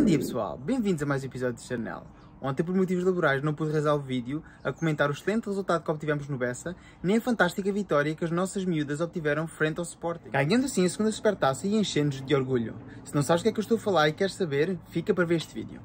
Bom dia pessoal, bem-vindos a mais um episódio de Chanel. Ontem, por motivos laborais, não pude rezar o vídeo a comentar o excelente resultado que obtivemos no Bessa, nem a fantástica vitória que as nossas miúdas obtiveram frente ao Sporting. Ganhando assim a segunda supertaça e enchendo-nos de orgulho. Se não sabes o que é que eu estou a falar e queres saber, fica para ver este vídeo.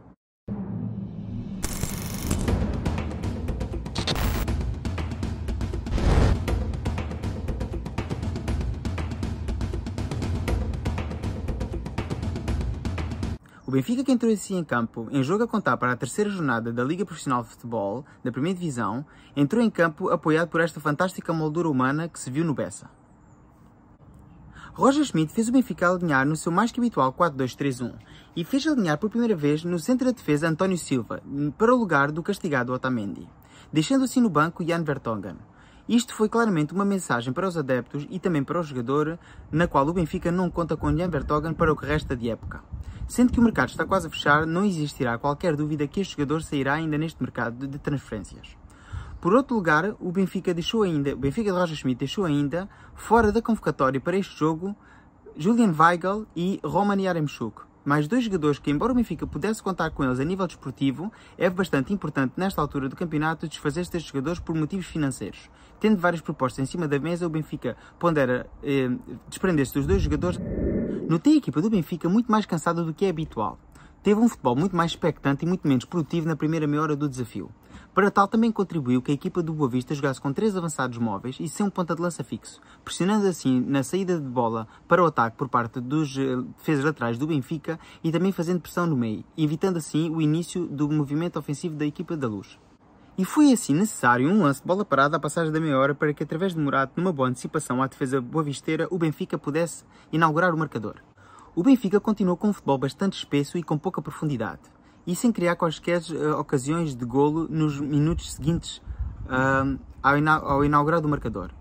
Benfica, que entrou assim em campo em jogo a contar para a terceira jornada da Liga Profissional de Futebol, da Primeira Divisão, entrou em campo apoiado por esta fantástica moldura humana que se viu no Bessa. Roger Schmidt fez o Benfica alinhar no seu mais que habitual 4-2-3-1 e fez alinhar por primeira vez no centro da defesa António Silva, para o lugar do castigado Otamendi, deixando assim no banco Jan Vertonghen. Isto foi claramente uma mensagem para os adeptos e também para o jogador, na qual o Benfica não conta com Jan Vertonghen para o que resta de época. Sendo que o mercado está quase a fechar, não existirá qualquer dúvida que este jogador sairá ainda neste mercado de transferências. Por outro lugar, o Benfica deixou ainda, o Benfica de Roger Schmidt deixou ainda fora da convocatória para este jogo Julian Weigl e Roman Yaremchuk. Mais dois jogadores que, embora o Benfica pudesse contar com eles a nível desportivo, é bastante importante nesta altura do campeonato desfazer-se destes jogadores por motivos financeiros. Tendo várias propostas em cima da mesa, o Benfica pondera eh, desprender-se dos dois jogadores. Notei a equipa do Benfica muito mais cansada do que é habitual. Teve um futebol muito mais expectante e muito menos produtivo na primeira meia hora do desafio. Para tal, também contribuiu que a equipa do Boa Vista jogasse com três avançados móveis e sem um ponta de lança fixo, pressionando assim na saída de bola para o ataque por parte dos eh, defesas laterais do Benfica e também fazendo pressão no meio, evitando assim o início do movimento ofensivo da equipa da Luz. E foi assim necessário um lance de bola parada à passagem da meia hora para que, através de Morato, numa boa antecipação à defesa boavisteira, o Benfica pudesse inaugurar o marcador. O Benfica continuou com um futebol bastante espesso e com pouca profundidade, e sem criar quaisquer uh, ocasiões de golo nos minutos seguintes uh, ao, ina ao, inaugurar do marcador.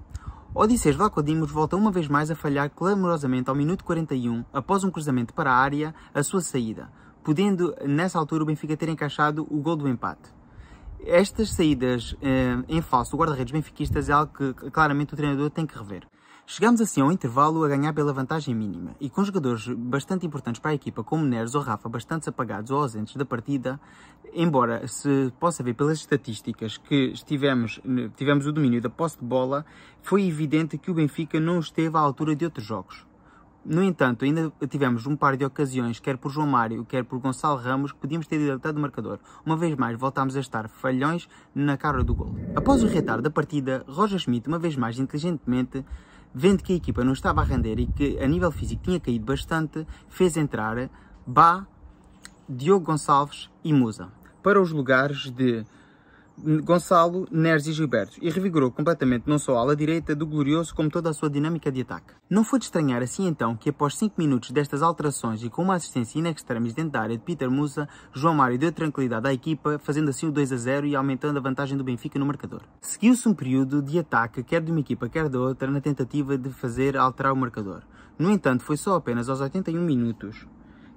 Odisseus Vlacodimos volta uma vez mais a falhar clamorosamente ao minuto 41, após um cruzamento para a área, a sua saída, podendo nessa altura o Benfica ter encaixado o gol do empate. Estas saídas eh, em falso do guarda-redes benfiquistas é algo que claramente o treinador tem que rever. chegamos assim ao intervalo a ganhar pela vantagem mínima e com jogadores bastante importantes para a equipa, como Neres ou Rafa, bastante apagados ou ausentes da partida, embora se possa ver pelas estatísticas que estivemos, tivemos o domínio da posse de bola, foi evidente que o Benfica não esteve à altura de outros jogos. No entanto, ainda tivemos um par de ocasiões, quer por João Mário, quer por Gonçalo Ramos, que podíamos ter até o marcador. Uma vez mais, voltámos a estar falhões na cara do gol. Após o retar da partida, Roger Schmidt, uma vez mais inteligentemente, vendo que a equipa não estava a render e que a nível físico tinha caído bastante, fez entrar Bá, Diogo Gonçalves e Musa. Para os lugares de Gonçalo, Neres e Gilberto e revigorou completamente não só a ala direita do Glorioso como toda a sua dinâmica de ataque. Não foi de estranhar assim então que após 5 minutos destas alterações e com uma assistência in extremis dentro da área de Peter Musa, João Mário deu tranquilidade à equipa, fazendo assim o 2 a 0 e aumentando a vantagem do Benfica no marcador. Seguiu-se um período de ataque quer de uma equipa quer da outra na tentativa de fazer alterar o marcador. No entanto, foi só apenas aos 81 minutos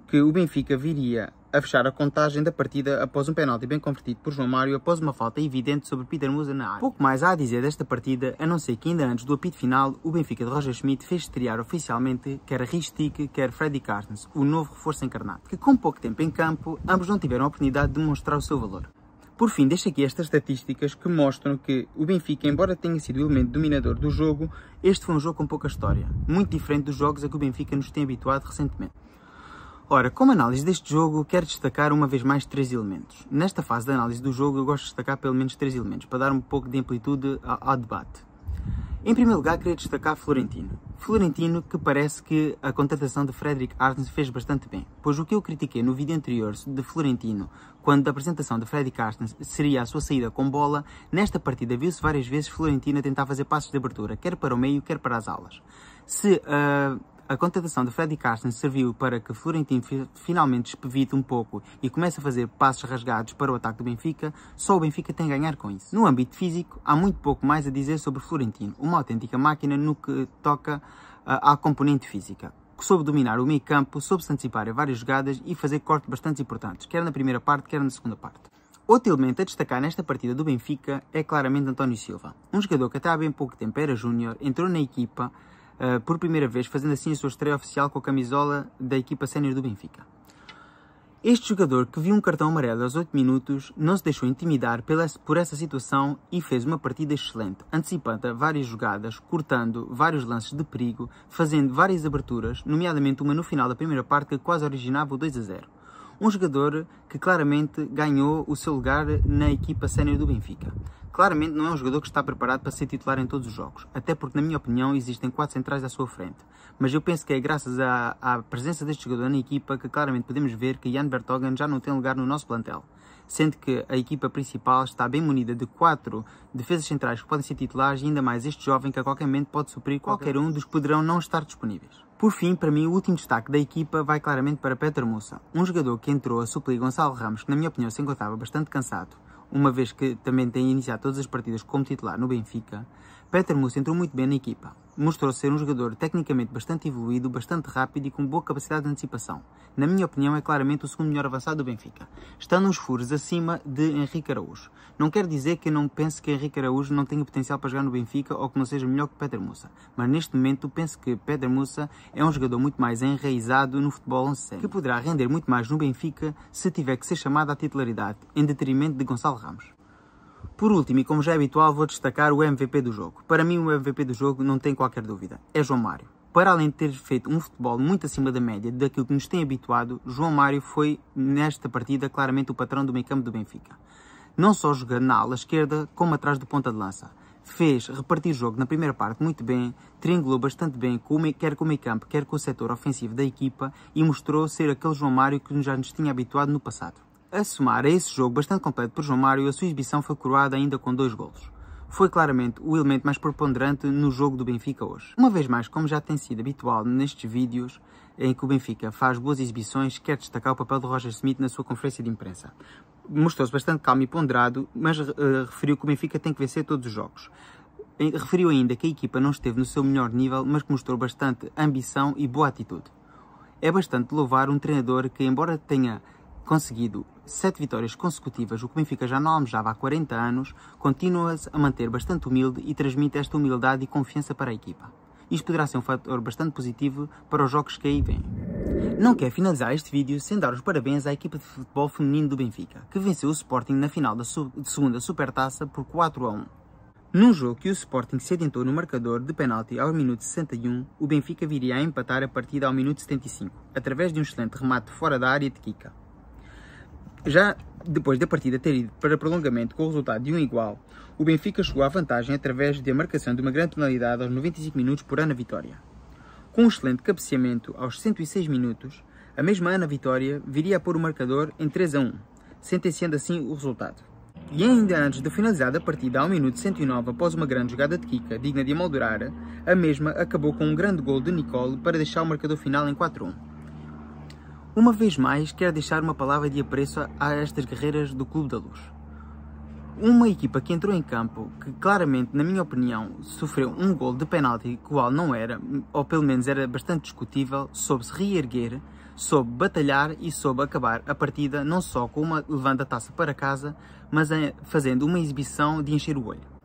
que o Benfica viria a fechar a contagem da partida após um penalti bem convertido por João Mário após uma falta evidente sobre Peter Musa na área. Pouco mais há a dizer desta partida, a não ser que ainda antes do apito final, o Benfica de Roger Schmidt fez estrear oficialmente quer Ristic, quer Freddy Carnes, o novo reforço encarnado, que com pouco tempo em campo, ambos não tiveram a oportunidade de mostrar o seu valor. Por fim, deixo aqui estas estatísticas que mostram que o Benfica, embora tenha sido o elemento dominador do jogo, este foi um jogo com pouca história, muito diferente dos jogos a que o Benfica nos tem habituado recentemente. Ora, como análise deste jogo, quero destacar uma vez mais três elementos. Nesta fase da análise do jogo, eu gosto de destacar pelo menos três elementos, para dar um pouco de amplitude ao, debate. Em primeiro lugar, queria destacar Florentino. Florentino, que parece que a contratação de Frederick Arns fez bastante bem, pois o que eu critiquei no vídeo anterior de Florentino, quando a apresentação de Frederick Arns seria a sua saída com bola, nesta partida viu-se várias vezes Florentino a tentar fazer passos de abertura, quer para o meio, quer para as alas. Se uh, a contratação de Freddy Carsten serviu para que Florentino finalmente espevite um pouco e comece a fazer passos rasgados para o ataque do Benfica, só o Benfica tem a ganhar com isso. No âmbito físico, há muito pouco mais a dizer sobre Florentino, uma autêntica máquina no que toca à componente física que soube dominar o meio campo, soube se antecipar a várias jogadas e fazer cortes bastante importantes, quer na primeira parte, quer na segunda parte. Outro elemento a destacar nesta partida do Benfica é claramente António Silva, um jogador que até há bem pouco tempo era júnior, entrou na equipa eh, por primeira vez, fazendo assim a sua estreia oficial com a camisola da equipa sénior do Benfica. Este jogador, que viu um cartão amarelo aos 8 minutos, não se deixou intimidar por essa situação e fez uma partida excelente, antecipando várias jogadas, cortando vários lances de perigo, fazendo várias aberturas, nomeadamente uma no final da primeira parte que quase originava o 2 a 0. Um jogador que claramente ganhou o seu lugar na equipa sénior do Benfica. Claramente não é um jogador que está preparado para ser titular em todos os jogos, até porque, na minha opinião, existem quatro centrais à sua frente. Mas eu penso que é graças à, à presença deste jogador na equipa que claramente podemos ver que Jan Bertogan já não tem lugar no nosso plantel, sendo que a equipa principal está bem munida de quatro defesas centrais que podem ser titulares e ainda mais este jovem que a qualquer momento pode suprir qualquer um dos que poderão não estar disponíveis. Por fim, para mim, o último destaque da equipa vai claramente para Peter Musa, um jogador que entrou a suplir Gonçalo Ramos, que na minha opinião se encontrava bastante cansado, uma vez que também tem iniciado todas as partidas como titular no Benfica, Peter Musso entrou muito bem na equipa. Mostrou ser um jogador tecnicamente bastante evoluído, bastante rápido e com boa capacidade de antecipação. Na minha opinião, é claramente o segundo melhor avançado do Benfica. Está nos furos acima de Henrique Araújo. Não quer dizer que eu não pense que Henrique Araújo não tenha potencial para jogar no Benfica ou que não seja melhor que Peter Mussa. Mas neste momento, penso que Peter Mussa é um jogador muito mais enraizado no futebol 11 que poderá render muito mais no Benfica se tiver que ser chamado à titularidade, em detrimento de Gonçalo Ramos. Por último, e como já é habitual, vou destacar o MVP do jogo. Para mim, o MVP do jogo não tem qualquer dúvida. É João Mário. Para além de ter feito um futebol muito acima da média daquilo que nos tem habituado, João Mário foi, nesta partida, claramente o patrão do meio campo do Benfica. Não só jogando na ala esquerda, como atrás do ponta de lança fez repartir jogo na primeira parte muito bem, triangulou bastante bem, quer com o meio campo, quer com o setor ofensivo da equipa e mostrou ser aquele João Mário que já nos tinha habituado no passado. A somar a esse jogo bastante completo por João Mário, a sua exibição foi coroada ainda com dois golos. Foi claramente o elemento mais preponderante no jogo do Benfica hoje. Uma vez mais, como já tem sido habitual nestes vídeos em que o Benfica faz boas exibições, quer destacar o papel de Roger Smith na sua conferência de imprensa. Mostrou-se bastante calmo e ponderado, mas uh, referiu que o Benfica tem que vencer todos os jogos. Referiu ainda que a equipa não esteve no seu melhor nível, mas que mostrou bastante ambição e boa atitude. É bastante louvar um treinador que, embora tenha conseguido sete vitórias consecutivas, o que Benfica já não almejava há 40 anos, continua-se a manter bastante humilde e transmite esta humildade e confiança para a equipa. Isto poderá ser um fator bastante positivo para os jogos que aí vêm. Não quero finalizar este vídeo sem dar os parabéns à equipa de futebol feminino do Benfica, que venceu o Sporting na final da segunda Supertaça por 4 a 1. Num jogo que o Sporting se adiantou no marcador de penalti ao minuto 61, o Benfica viria a empatar a partida ao minuto 75, através de um excelente remate fora da área de Kika. Já depois da partida ter ido para prolongamento com o resultado de um igual, o Benfica chegou à vantagem através da marcação de uma grande penalidade aos 95 minutos por Ana Vitória. Com um excelente cabeceamento aos 106 minutos, a mesma Ana Vitória viria a pôr o marcador em 3 a 1, sentenciando assim o resultado. E ainda antes de finalizar a partida ao minuto 109 após uma grande jogada de Kika digna de emoldurar, a mesma acabou com um grande gol de Nicole para deixar o marcador final em 4 a 1. Uma vez mais, quero deixar uma palavra de apreço a estas guerreiras do Clube da Luz. Uma equipa que entrou em campo, que claramente, na minha opinião, sofreu um gol de penalti, qual não era, ou pelo menos era bastante discutível, soube se reerguer, soube batalhar e soube acabar a partida não só com uma levando a taça para casa, mas fazendo uma exibição de encher o olho.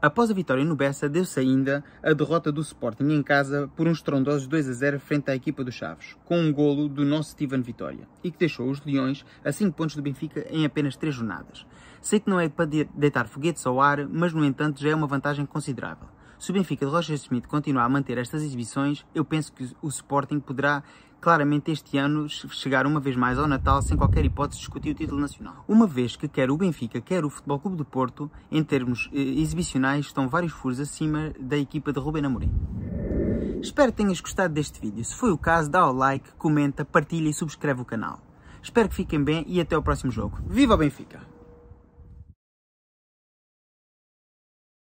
Após a vitória no Bessa, deu-se ainda a derrota do Sporting em casa por um estrondoso 2 a 0 frente à equipa dos Chaves, com um golo do nosso Steven Vitória, e que deixou os Leões a 5 pontos do Benfica em apenas 3 jornadas. Sei que não é para deitar foguetes ao ar, mas no entanto já é uma vantagem considerável. Se o Benfica de Roger Smith continuar a manter estas exibições, eu penso que o Sporting poderá claramente este ano chegar uma vez mais ao Natal sem qualquer hipótese de discutir o título nacional. Uma vez que quer o Benfica, quer o Futebol Clube do Porto, em termos eh, exibicionais, estão vários furos acima da equipa de Rubén Amorim. Espero que tenhas gostado deste vídeo. Se foi o caso, dá o like, comenta, partilha e subscreve o canal. Espero que fiquem bem e até ao próximo jogo. Viva o Benfica!